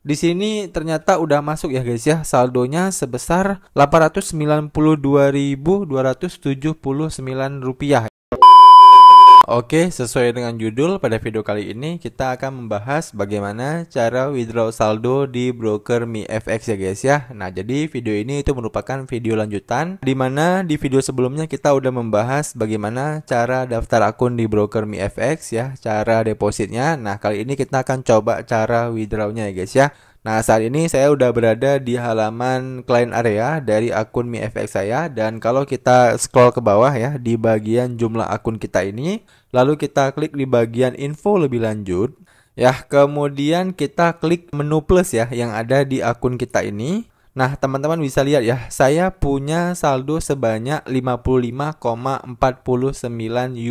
Di sini ternyata udah masuk ya guys ya saldonya sebesar 892.279 rupiah Oke, sesuai dengan judul pada video kali ini kita akan membahas bagaimana cara withdraw saldo di broker MiFX ya guys ya. Nah, jadi video ini itu merupakan video lanjutan di mana di video sebelumnya kita udah membahas bagaimana cara daftar akun di broker MiFX ya, cara depositnya. Nah, kali ini kita akan coba cara withdrawnya ya guys ya. Nah, saat ini saya sudah berada di halaman client area dari akun MiFX saya dan kalau kita scroll ke bawah ya di bagian jumlah akun kita ini, lalu kita klik di bagian info lebih lanjut. Ya, kemudian kita klik menu plus ya yang ada di akun kita ini. Nah, teman-teman bisa lihat ya, saya punya saldo sebanyak 55,49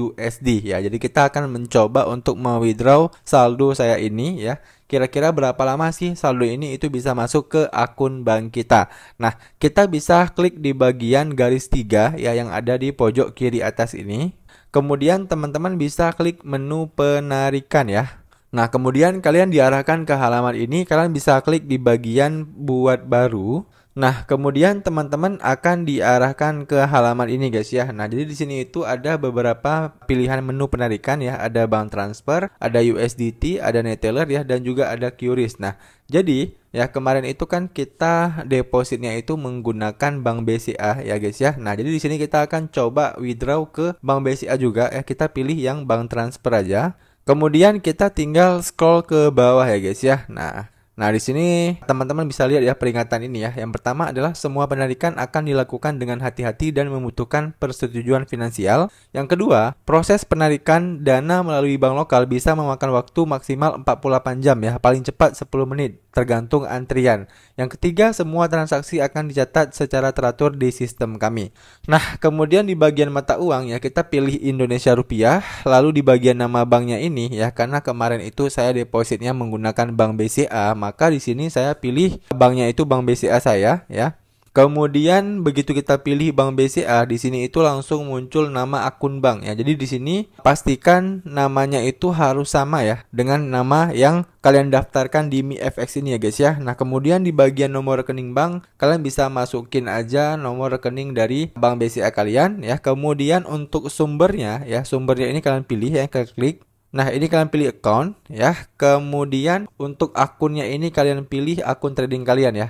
USD ya. Jadi kita akan mencoba untuk mewithdraw saldo saya ini ya. Kira-kira berapa lama sih saldo ini itu bisa masuk ke akun bank kita? Nah, kita bisa klik di bagian garis 3 ya yang ada di pojok kiri atas ini. Kemudian teman-teman bisa klik menu penarikan ya. Nah, kemudian kalian diarahkan ke halaman ini, kalian bisa klik di bagian buat baru. Nah, kemudian teman-teman akan diarahkan ke halaman ini guys ya. Nah, jadi di sini itu ada beberapa pilihan menu penarikan ya. Ada bank transfer, ada USDT, ada Neteller ya, dan juga ada QRIS. Nah, jadi ya kemarin itu kan kita depositnya itu menggunakan bank BCA ya guys ya. Nah, jadi di sini kita akan coba withdraw ke bank BCA juga ya. Kita pilih yang bank transfer aja. Kemudian kita tinggal scroll ke bawah ya guys ya. Nah, Nah, di sini teman-teman bisa lihat ya peringatan ini ya. Yang pertama adalah semua penarikan akan dilakukan dengan hati-hati dan membutuhkan persetujuan finansial. Yang kedua, proses penarikan dana melalui bank lokal bisa memakan waktu maksimal 48 jam ya, paling cepat 10 menit tergantung antrian. Yang ketiga, semua transaksi akan dicatat secara teratur di sistem kami. Nah, kemudian di bagian mata uang ya kita pilih Indonesia rupiah, lalu di bagian nama banknya ini ya karena kemarin itu saya depositnya menggunakan bank BCA, maka di sini saya pilih banknya itu bank BCA saya ya. Kemudian begitu kita pilih bank BCA, di sini itu langsung muncul nama akun bank ya. Jadi di sini pastikan namanya itu harus sama ya dengan nama yang kalian daftarkan di MiFX ini ya guys ya. Nah, kemudian di bagian nomor rekening bank, kalian bisa masukin aja nomor rekening dari bank BCA kalian ya. Kemudian untuk sumbernya ya, sumbernya ini kalian pilih ya, kalian klik Nah, ini kalian pilih account ya. Kemudian untuk akunnya ini kalian pilih akun trading kalian ya.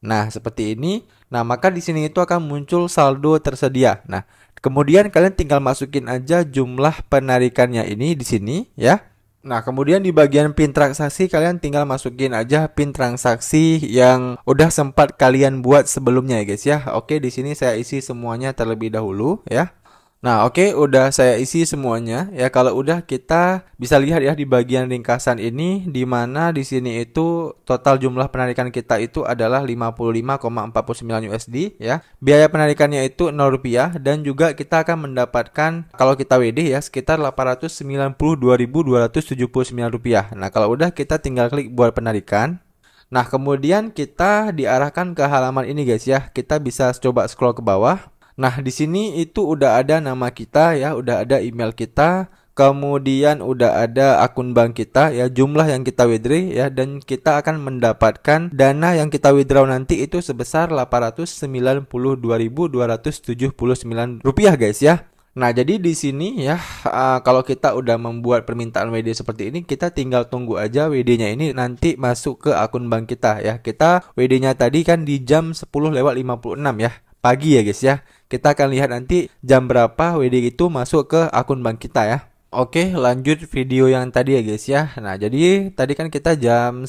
Nah, seperti ini. Nah, maka di sini itu akan muncul saldo tersedia. Nah, kemudian kalian tinggal masukin aja jumlah penarikannya ini di sini ya. Nah, kemudian di bagian pin transaksi kalian tinggal masukin aja pin transaksi yang udah sempat kalian buat sebelumnya ya guys ya. Oke, di sini saya isi semuanya terlebih dahulu ya. Nah, oke, okay, udah saya isi semuanya. Ya, kalau udah kita bisa lihat ya di bagian ringkasan ini di mana di sini itu total jumlah penarikan kita itu adalah 55,49 USD ya. Biaya penarikannya itu 0 rupiah dan juga kita akan mendapatkan kalau kita WD ya sekitar 892.279 rupiah. Nah, kalau udah kita tinggal klik buat penarikan. Nah, kemudian kita diarahkan ke halaman ini guys ya. Kita bisa coba scroll ke bawah. Nah, di sini itu udah ada nama kita ya, udah ada email kita, kemudian udah ada akun bank kita ya, jumlah yang kita withdraw ya dan kita akan mendapatkan dana yang kita withdraw nanti itu sebesar 892.279 rupiah guys ya. Nah, jadi di sini ya, eh, kalau kita udah membuat permintaan WD seperti ini, kita tinggal tunggu aja WD-nya ini nanti masuk ke akun bank kita ya. Kita WD-nya tadi kan di jam 10 lewat 56 ya, pagi ya guys ya. Kita akan lihat nanti jam berapa WD itu masuk ke akun bank kita ya. Oke lanjut video yang tadi ya guys ya Nah jadi tadi kan kita jam 11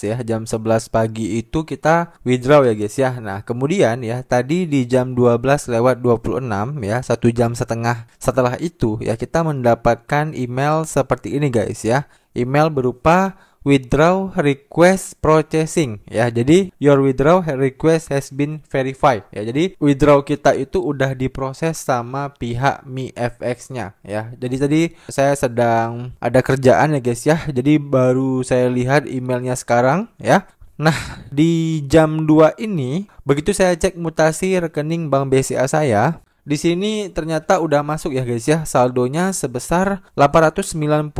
ya Jam 11 pagi itu kita withdraw ya guys ya Nah kemudian ya tadi di jam 12 lewat 26 ya Satu jam setengah setelah itu ya kita mendapatkan email seperti ini guys ya Email berupa withdraw request processing ya. Jadi your withdraw request has been verified ya. Jadi withdraw kita itu udah diproses sama pihak mi fx nya ya. Jadi tadi saya sedang ada kerjaan ya guys ya. Jadi baru saya lihat emailnya sekarang ya. Nah, di jam 2 ini begitu saya cek mutasi rekening Bank BCA saya, di sini ternyata udah masuk ya guys ya saldonya sebesar 892.279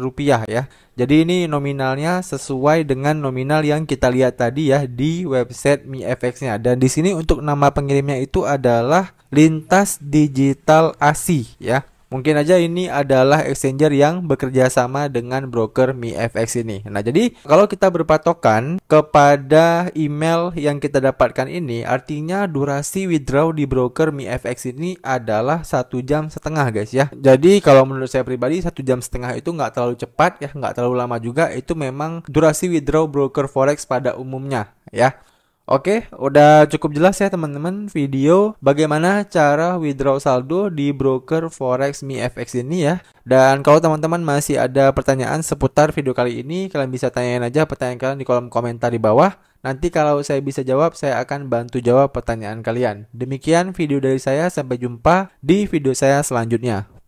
rupiah ya. Jadi ini nominalnya sesuai dengan nominal yang kita lihat tadi ya di website MiFX-nya. Dan di sini untuk nama pengirimnya itu adalah Lintas Digital ASI ya. Mungkin aja ini adalah exchanger yang bekerja sama dengan broker MiFX ini. Nah, jadi kalau kita berpatokan kepada email yang kita dapatkan ini, artinya durasi withdraw di broker MiFX ini adalah satu jam setengah, guys ya. Jadi kalau menurut saya pribadi satu jam setengah itu nggak terlalu cepat ya, nggak terlalu lama juga. Itu memang durasi withdraw broker forex pada umumnya ya. Oke, udah cukup jelas ya teman-teman video bagaimana cara withdraw saldo di broker forex MiFX ini ya. Dan kalau teman-teman masih ada pertanyaan seputar video kali ini, kalian bisa tanyain aja pertanyaan kalian di kolom komentar di bawah. Nanti kalau saya bisa jawab, saya akan bantu jawab pertanyaan kalian. Demikian video dari saya, sampai jumpa di video saya selanjutnya.